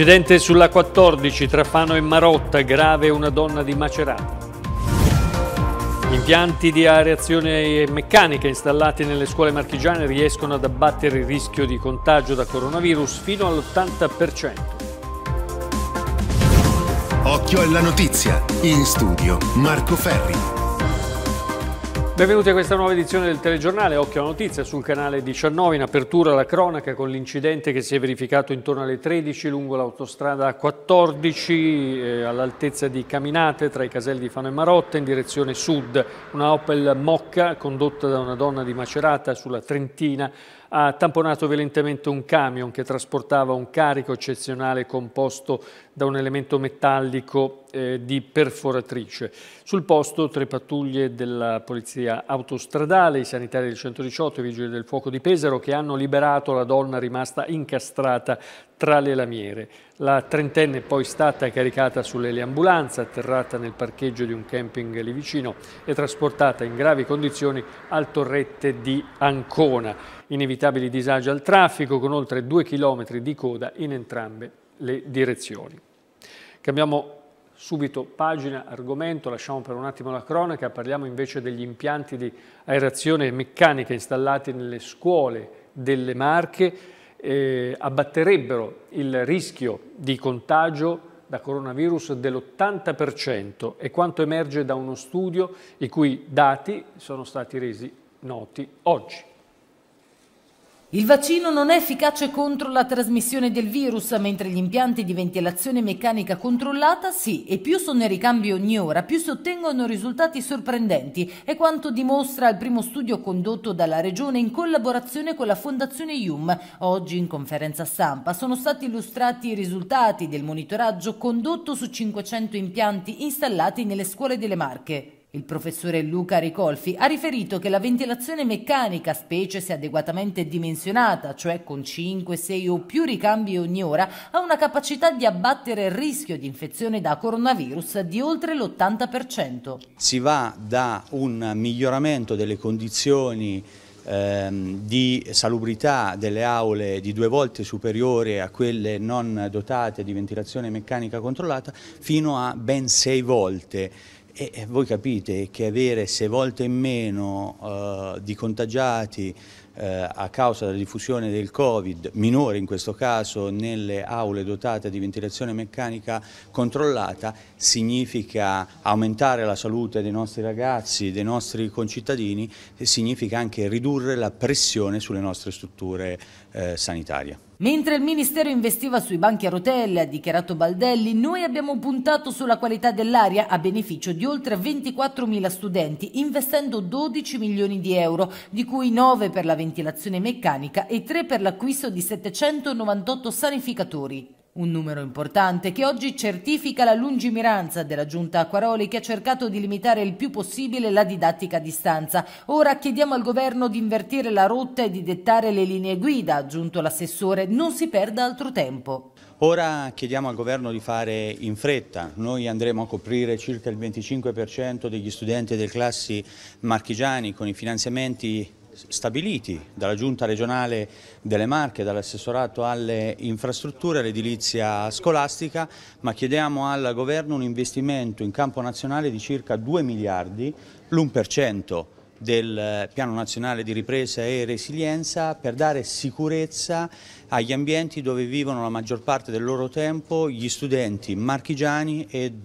Incidente sulla 14 tra Fano e Marotta, grave una donna di Macerata. Impianti di areazione meccanica installati nelle scuole marchigiane riescono ad abbattere il rischio di contagio da coronavirus fino all'80%. Occhio alla notizia, in studio Marco Ferri. Benvenuti a questa nuova edizione del telegiornale Occhio alla notizia sul canale 19 in apertura la cronaca con l'incidente che si è verificato intorno alle 13 lungo l'autostrada 14 eh, all'altezza di Caminate tra i caselli di Fano e Marotta in direzione sud. Una Opel Mocca condotta da una donna di Macerata sulla Trentina ha tamponato violentemente un camion che trasportava un carico eccezionale composto da un elemento metallico eh, di perforatrice. Sul posto tre pattuglie della polizia autostradale, i sanitari del 118 e i vigili del fuoco di Pesaro che hanno liberato la donna rimasta incastrata tra le lamiere. La trentenne è poi stata caricata sull'eliambulanza, atterrata nel parcheggio di un camping lì vicino e trasportata in gravi condizioni al torrette di Ancona. Inevitabili disagi al traffico con oltre due chilometri di coda in entrambe le direzioni. Cambiamo subito pagina, argomento, lasciamo per un attimo la cronaca, parliamo invece degli impianti di aerazione meccanica installati nelle scuole delle Marche eh, abbatterebbero il rischio di contagio da coronavirus dell'80% è quanto emerge da uno studio i cui dati sono stati resi noti oggi. Il vaccino non è efficace contro la trasmissione del virus, mentre gli impianti di ventilazione meccanica controllata sì, e più sono in ricambio ogni ora, più si ottengono risultati sorprendenti, è quanto dimostra il primo studio condotto dalla Regione in collaborazione con la Fondazione IUM. Oggi in conferenza stampa sono stati illustrati i risultati del monitoraggio condotto su 500 impianti installati nelle scuole delle Marche. Il professore Luca Ricolfi ha riferito che la ventilazione meccanica, specie se adeguatamente dimensionata, cioè con 5, 6 o più ricambi ogni ora, ha una capacità di abbattere il rischio di infezione da coronavirus di oltre l'80%. Si va da un miglioramento delle condizioni ehm, di salubrità delle aule di due volte superiore a quelle non dotate di ventilazione meccanica controllata fino a ben sei volte e voi capite che avere sei volte in meno eh, di contagiati eh, a causa della diffusione del Covid, minore in questo caso, nelle aule dotate di ventilazione meccanica controllata, significa aumentare la salute dei nostri ragazzi, dei nostri concittadini e significa anche ridurre la pressione sulle nostre strutture eh, sanitarie. Mentre il Ministero investiva sui banchi a rotelle, ha dichiarato Baldelli, noi abbiamo puntato sulla qualità dell'aria a beneficio di oltre 24.000 studenti, investendo 12 milioni di euro, di cui 9 per la ventilazione meccanica e 3 per l'acquisto di 798 sanificatori. Un numero importante che oggi certifica la lungimiranza della giunta Acquaroli che ha cercato di limitare il più possibile la didattica a distanza. Ora chiediamo al governo di invertire la rotta e di dettare le linee guida, ha aggiunto l'assessore. Non si perda altro tempo. Ora chiediamo al governo di fare in fretta, noi andremo a coprire circa il 25% degli studenti delle classi marchigiani con i finanziamenti stabiliti dalla giunta regionale delle Marche, dall'assessorato alle infrastrutture, all'edilizia scolastica, ma chiediamo al governo un investimento in campo nazionale di circa 2 miliardi, l'1% del eh, piano nazionale di ripresa e resilienza per dare sicurezza agli ambienti dove vivono la maggior parte del loro tempo gli studenti marchigiani ed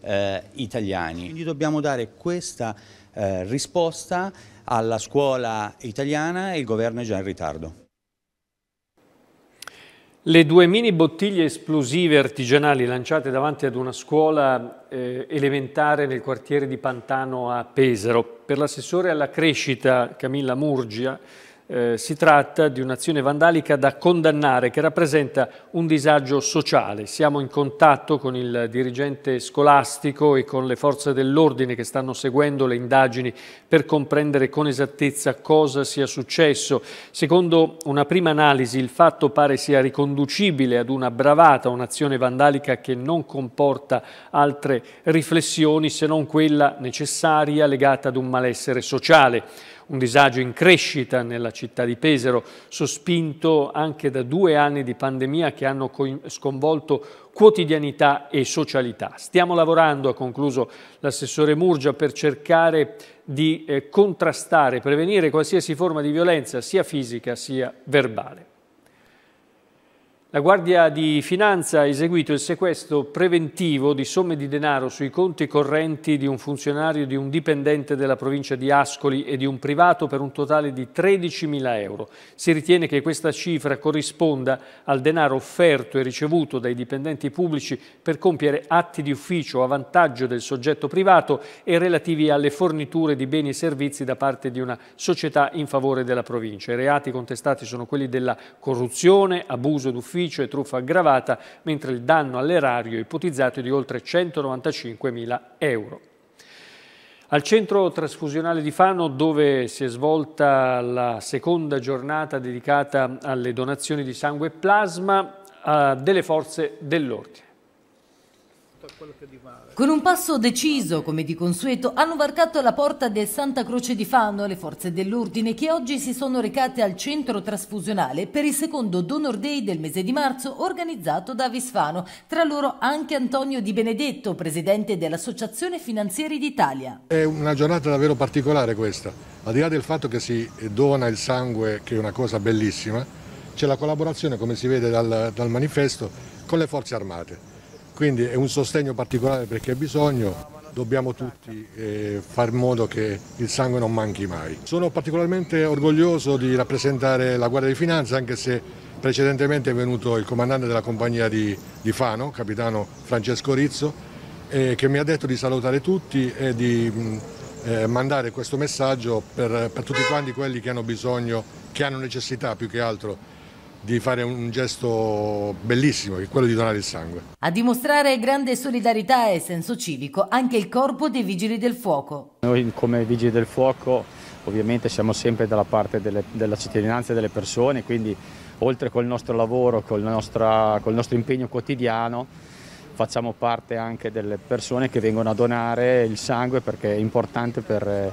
eh, italiani. Quindi dobbiamo dare questa eh, risposta alla scuola italiana e il governo è già in ritardo. Le due mini bottiglie esplosive artigianali lanciate davanti ad una scuola eh, elementare nel quartiere di Pantano a Pesaro. Per l'assessore alla crescita Camilla Murgia eh, si tratta di un'azione vandalica da condannare che rappresenta un disagio sociale. Siamo in contatto con il dirigente scolastico e con le forze dell'ordine che stanno seguendo le indagini per comprendere con esattezza cosa sia successo. Secondo una prima analisi il fatto pare sia riconducibile ad una bravata, un'azione vandalica che non comporta altre riflessioni se non quella necessaria legata ad un malessere sociale un disagio in crescita nella città di Pesaro, sospinto anche da due anni di pandemia che hanno sconvolto quotidianità e socialità. Stiamo lavorando, ha concluso l'assessore Murgia, per cercare di eh, contrastare, prevenire qualsiasi forma di violenza, sia fisica sia verbale. La Guardia di Finanza ha eseguito il sequestro preventivo di somme di denaro sui conti correnti di un funzionario di un dipendente della provincia di Ascoli e di un privato per un totale di 13.000 euro. Si ritiene che questa cifra corrisponda al denaro offerto e ricevuto dai dipendenti pubblici per compiere atti di ufficio a vantaggio del soggetto privato e relativi alle forniture di beni e servizi da parte di una società in favore della provincia. I reati contestati sono quelli della corruzione, abuso d'ufficio, d'ufficio e truffa aggravata, mentre il danno all'erario ipotizzato è di oltre 195 mila euro. Al centro trasfusionale di Fano, dove si è svolta la seconda giornata dedicata alle donazioni di sangue e plasma, eh, delle forze dell'ordine rispetto a quello che dimane. Con un passo deciso, come di consueto, hanno varcato la porta del Santa Croce di Fano le forze dell'ordine che oggi si sono recate al centro trasfusionale per il secondo Donor Day del mese di marzo organizzato da Visfano. Tra loro anche Antonio Di Benedetto, presidente dell'Associazione Finanzieri d'Italia. È una giornata davvero particolare questa. Al di là del fatto che si dona il sangue, che è una cosa bellissima, c'è la collaborazione, come si vede dal, dal manifesto, con le forze armate. Quindi è un sostegno particolare per chi ha bisogno, dobbiamo tutti eh, far in modo che il sangue non manchi mai. Sono particolarmente orgoglioso di rappresentare la Guardia di Finanza anche se precedentemente è venuto il comandante della compagnia di, di Fano, capitano Francesco Rizzo, eh, che mi ha detto di salutare tutti e di mh, mm, eh, mandare questo messaggio per, per tutti quanti quelli che hanno bisogno, che hanno necessità più che altro di fare un gesto bellissimo, che è quello di donare il sangue. A dimostrare grande solidarietà e senso civico anche il corpo dei Vigili del Fuoco. Noi come Vigili del Fuoco ovviamente siamo sempre dalla parte delle, della cittadinanza e delle persone, quindi oltre col nostro lavoro, col, nostra, col nostro impegno quotidiano, facciamo parte anche delle persone che vengono a donare il sangue perché è importante per eh,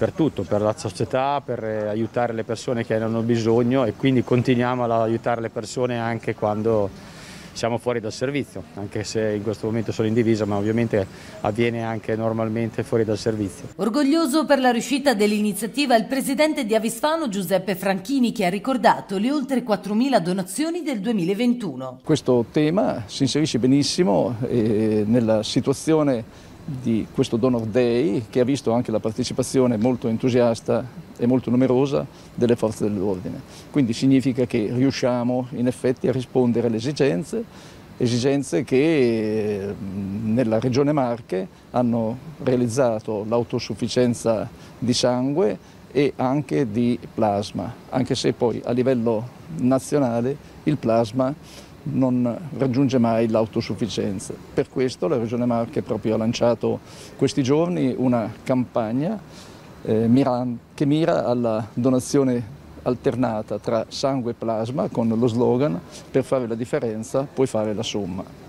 per tutto, per la società, per eh, aiutare le persone che ne hanno bisogno e quindi continuiamo ad aiutare le persone anche quando siamo fuori dal servizio, anche se in questo momento sono in divisa, ma ovviamente avviene anche normalmente fuori dal servizio. Orgoglioso per la riuscita dell'iniziativa il presidente di Avisfano Giuseppe Franchini che ha ricordato le oltre 4.000 donazioni del 2021. Questo tema si inserisce benissimo eh, nella situazione di questo Donor Day che ha visto anche la partecipazione molto entusiasta e molto numerosa delle forze dell'ordine. Quindi significa che riusciamo in effetti a rispondere alle esigenze, esigenze che nella regione Marche hanno realizzato l'autosufficienza di sangue e anche di plasma, anche se poi a livello nazionale il plasma non raggiunge mai l'autosufficienza. Per questo la Regione Marche proprio ha lanciato questi giorni una campagna eh, mira, che mira alla donazione alternata tra sangue e plasma con lo slogan per fare la differenza puoi fare la somma.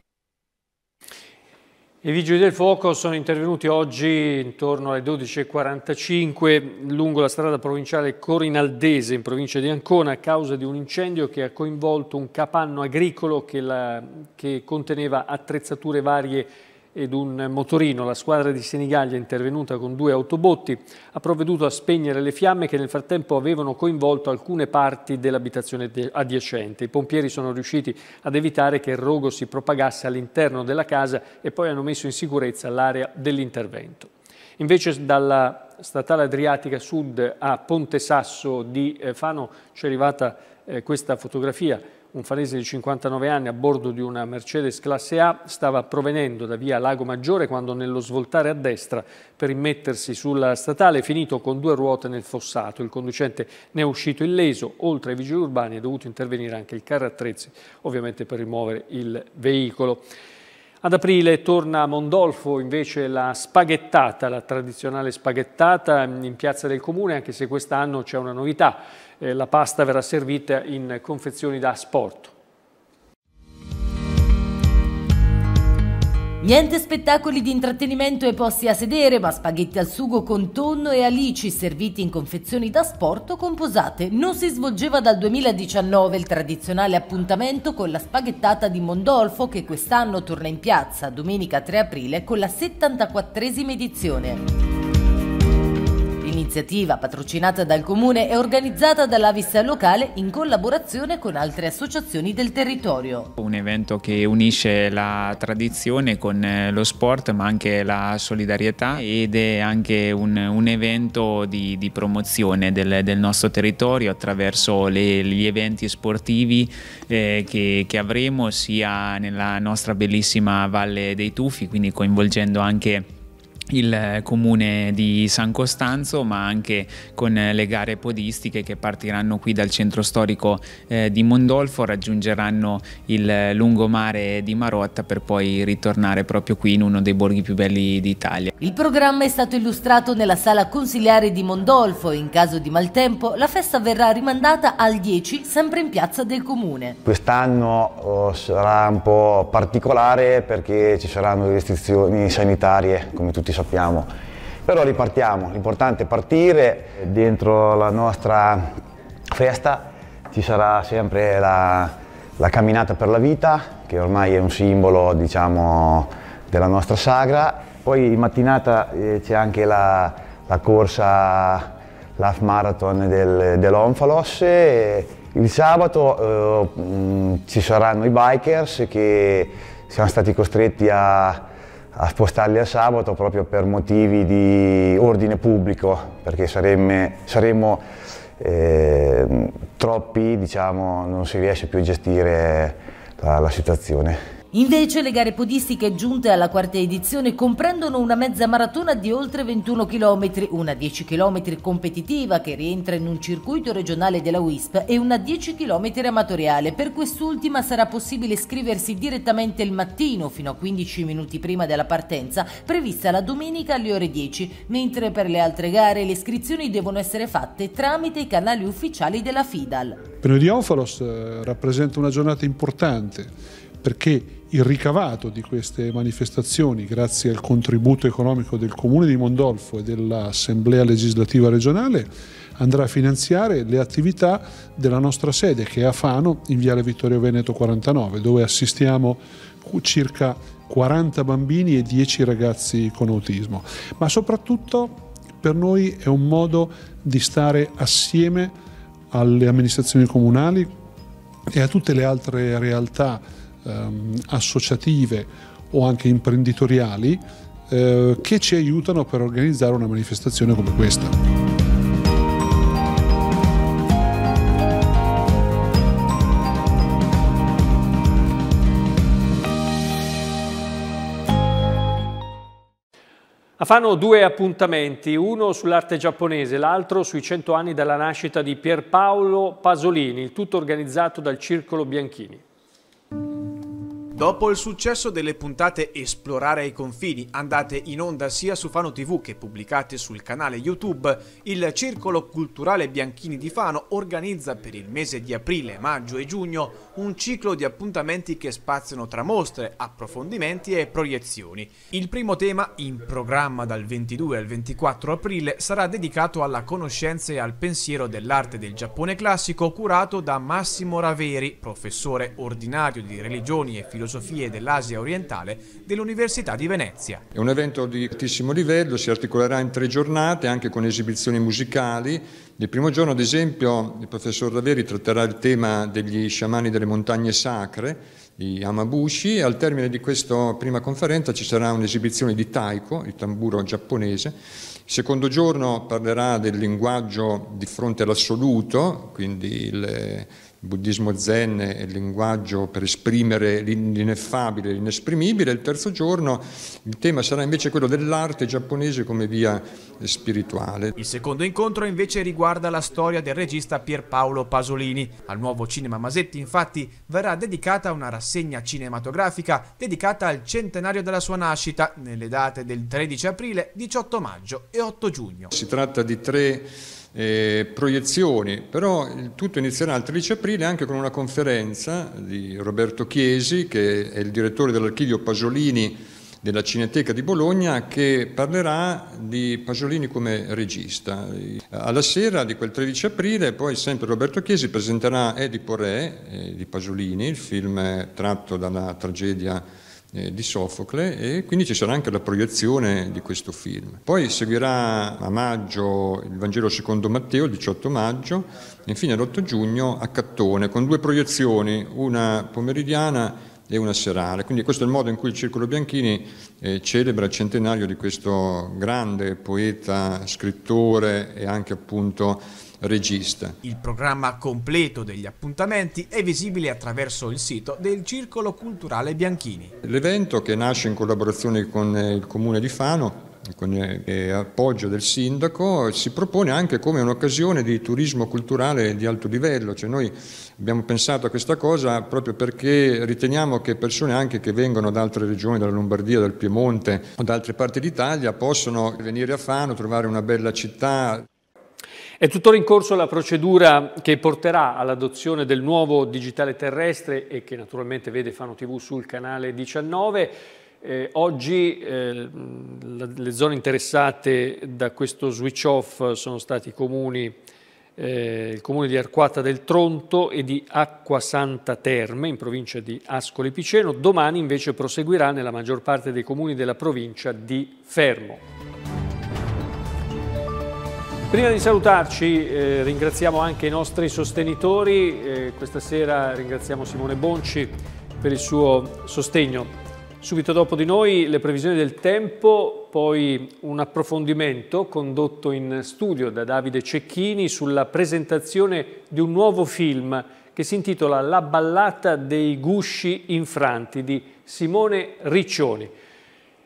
I vigili del fuoco sono intervenuti oggi intorno alle 12.45 lungo la strada provinciale Corinaldese in provincia di Ancona a causa di un incendio che ha coinvolto un capanno agricolo che, la, che conteneva attrezzature varie ed un motorino. La squadra di Senigallia, intervenuta con due autobotti, ha provveduto a spegnere le fiamme che nel frattempo avevano coinvolto alcune parti dell'abitazione adiacente. I pompieri sono riusciti ad evitare che il rogo si propagasse all'interno della casa e poi hanno messo in sicurezza l'area dell'intervento. Invece dalla statale Adriatica Sud a Ponte Sasso di eh, Fano c'è arrivata eh, questa fotografia un farese di 59 anni a bordo di una Mercedes classe A stava provenendo da via Lago Maggiore quando nello svoltare a destra per immettersi sulla statale è finito con due ruote nel fossato. Il conducente ne è uscito illeso, oltre ai vigili urbani è dovuto intervenire anche il carro attrezzi ovviamente per rimuovere il veicolo. Ad aprile torna a Mondolfo invece la spaghettata, la tradizionale spaghettata in piazza del comune, anche se quest'anno c'è una novità, eh, la pasta verrà servita in confezioni da sport. Niente spettacoli di intrattenimento e posti a sedere, ma spaghetti al sugo con tonno e alici serviti in confezioni da sport o composate. Non si svolgeva dal 2019 il tradizionale appuntamento con la spaghettata di Mondolfo che quest'anno torna in piazza domenica 3 aprile con la 74esima edizione. L'iniziativa, patrocinata dal Comune, è organizzata dall'Avissa locale in collaborazione con altre associazioni del territorio. Un evento che unisce la tradizione con eh, lo sport ma anche la solidarietà ed è anche un, un evento di, di promozione del, del, nostro territorio attraverso le, gli eventi sportivi eh, che, che avremo sia nella nostra bellissima Valle dei Tufi, quindi coinvolgendo anche il comune di San Costanzo, ma anche con le gare podistiche che partiranno qui dal centro storico eh, di Mondolfo, raggiungeranno il lungomare di Marotta per poi ritornare proprio qui in uno dei borghi più belli d'Italia. Il programma è stato illustrato nella sala consiliare di Mondolfo. In caso di maltempo, la festa verrà rimandata al 10, sempre in piazza del comune. Quest'anno oh, sarà un po' particolare perché ci saranno restrizioni sanitarie, come tutti sappiamo sappiamo. Però ripartiamo, l'importante è partire, dentro la nostra festa ci sarà sempre la, la camminata per la vita, che ormai è un simbolo diciamo, della nostra sagra, poi in mattinata eh, c'è anche la, la corsa l'Half Marathon del, dell'Onfalos. Il sabato eh, mm, ci saranno i bikers che siamo stati costretti a, a spostarli a sabato proprio per motivi di ordine pubblico, perché saremmo, saremmo eh, troppi, diciamo, non si riesce più a gestire la, la situazione. Invece le gare podistiche giunte alla quarta edizione comprendono una mezza maratona di oltre 21 km, una 10 km competitiva che rientra in un circuito regionale della WISP e una 10 km amatoriale. Per quest'ultima sarà possibile iscriversi direttamente il mattino fino a 15 minuti prima della partenza, prevista la domenica alle ore 10, mentre per le altre gare le iscrizioni devono essere fatte tramite i canali ufficiali della FIDAL. Per noi di Ofalos eh, rappresenta una giornata importante perché il ricavato di queste manifestazioni, grazie al contributo economico del Comune di Mondolfo e dell'Assemblea legislativa regionale, andrà a finanziare le attività della nostra sede che è a Fano in Viale Vittorio Veneto 49, dove assistiamo circa 40 bambini e 10 ragazzi con autismo. Ma soprattutto per noi è un modo di stare assieme alle amministrazioni comunali e a tutte le altre realtà ehm, associative o anche imprenditoriali eh, che ci aiutano per organizzare una manifestazione come questa. A Fano due appuntamenti, uno sull'arte giapponese, l'altro sui 100 anni dalla nascita di Pierpaolo Pasolini, il tutto organizzato dal Circolo Bianchini. Dopo il successo delle puntate Esplorare i confini, andate in onda sia su Fano TV che pubblicate sul canale YouTube, il Circolo Culturale Bianchini di Fano organizza per il mese di aprile, maggio e giugno un ciclo di appuntamenti che spaziano tra mostre, approfondimenti e proiezioni. Il primo tema, in programma dal 22 al 24 aprile, sarà dedicato alla conoscenza e al pensiero dell'arte del Giappone classico curato da Massimo Raveri, professore ordinario di religioni e filosofia filosofie dell'Asia orientale dell'Università di Venezia. È un evento di altissimo livello, si articolerà in tre giornate anche con esibizioni musicali. Nel primo giorno, ad esempio, il professor Daveri tratterà il tema degli sciamani delle montagne sacre di Amabushi e al termine di questa prima conferenza ci sarà un'esibizione di taiko, il tamburo giapponese. Il secondo giorno parlerà del linguaggio di fronte all'assoluto, quindi il buddismo zen è il linguaggio per esprimere l'ineffabile, l'inesprimibile. Il terzo giorno il tema sarà invece quello dell'arte giapponese come via spirituale. Il secondo incontro invece riguarda la storia del regista Pierpaolo Pasolini. Al nuovo Cinema Masetti infatti verrà dedicata una rassegna cinematografica dedicata al centenario della sua nascita nelle date del 13 aprile, 18 maggio e 8 giugno. Si tratta di tre eh, proiezioni, però il tutto inizierà il 13 aprile anche con una conferenza di Roberto Chiesi, che è il direttore dell'archivio Pasolini della Cineteca di Bologna, che parlerà di Pasolini come regista. Alla sera di quel 13 aprile poi sempre Roberto Chiesi presenterà Edipo Re eh, di Pasolini, il film tratto dalla tragedia eh, di Sofocle e quindi ci sarà anche la proiezione di questo film. Poi seguirà a maggio il Vangelo secondo Matteo, il 18 maggio, e infine l'8 giugno a Cattone, con due proiezioni, una pomeridiana e una serale. Quindi questo è il modo in cui il Circolo Bianchini eh, celebra il centenario di questo grande poeta, scrittore e anche appunto regista. Il programma completo degli appuntamenti è visibile attraverso il sito del Circolo Culturale Bianchini. L'evento che nasce in collaborazione con eh, il Comune di Fano con l'appoggio eh, del sindaco, si propone anche come un'occasione di turismo culturale di alto livello. Cioè noi abbiamo pensato a questa cosa proprio perché riteniamo che persone anche che vengono da altre regioni, dalla Lombardia, dal Piemonte o da altre parti d'Italia, possono venire a Fano, trovare una bella città. È tuttora in corso la procedura che porterà all'adozione del nuovo digitale terrestre e che naturalmente vede Fano TV sul canale 19. Eh, oggi eh, la, le zone interessate da questo switch off sono stati i comuni, eh, il comune di Arquata del Tronto e di Acquasanta Terme in provincia di Ascoli Piceno. Domani invece proseguirà nella maggior parte dei comuni della provincia di Fermo. Prima di salutarci eh, ringraziamo anche i nostri sostenitori, eh, questa sera ringraziamo Simone Bonci per il suo sostegno. Subito dopo di noi le previsioni del tempo, poi un approfondimento condotto in studio da Davide Cecchini sulla presentazione di un nuovo film che si intitola La ballata dei gusci infranti di Simone Riccioni.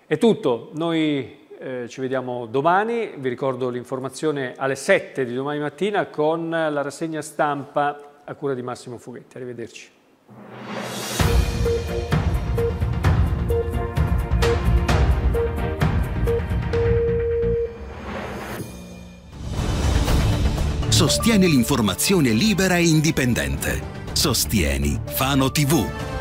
È tutto, noi eh, ci vediamo domani, vi ricordo l'informazione alle 7 di domani mattina con la rassegna stampa a cura di Massimo Fughetti. Arrivederci. Sostieni l'informazione libera e indipendente. Sostieni Fano TV.